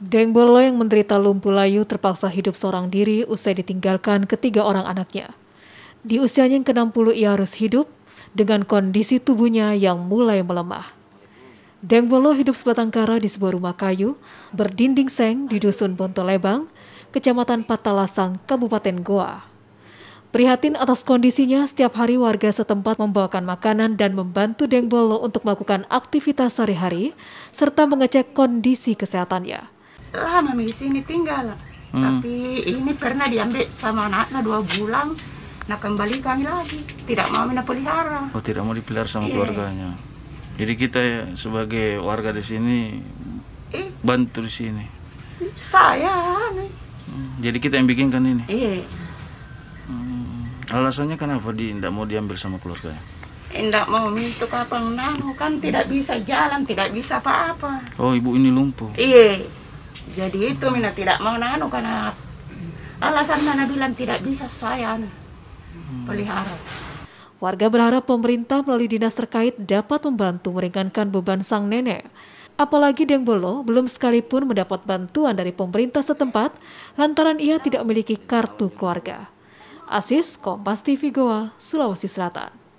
Deng Bolo yang menderita lumpuh layu terpaksa hidup seorang diri usai ditinggalkan ketiga orang anaknya. Di usianya yang ke-60 ia harus hidup dengan kondisi tubuhnya yang mulai melemah. Deng Bolo hidup sebatang kara di sebuah rumah kayu berdinding seng di dusun Bontolebang, Kecamatan Patalasang, Kabupaten Goa. Prihatin atas kondisinya, setiap hari warga setempat membawakan makanan dan membantu Deng Bolo untuk melakukan aktivitas sehari-hari, serta mengecek kondisi kesehatannya lah, lama di sini tinggal hmm. tapi ini pernah diambil sama anaknya dua bulan nak kembali kami lagi tidak mau mina pelihara oh tidak mau dipelihara sama yeah. keluarganya jadi kita ya, sebagai warga di sini eh. bantu di sini saya hmm. jadi kita yang bikinkan ini iya yeah. hmm. alasannya kenapa di tidak mau diambil sama keluarganya tidak mau itu kapan nanu kan tidak bisa jalan tidak bisa apa-apa oh ibu ini lumpuh iya jadi itu mina tidak mau nanu karena alasan mana bilang tidak bisa saya hmm. pelihara Warga berharap pemerintah melalui dinas terkait dapat membantu meringankan beban sang nenek. Apalagi Deng Bolo belum sekalipun mendapat bantuan dari pemerintah setempat lantaran ia tidak memiliki kartu keluarga. Asis, Kompas TV Goa, Sulawesi Selatan.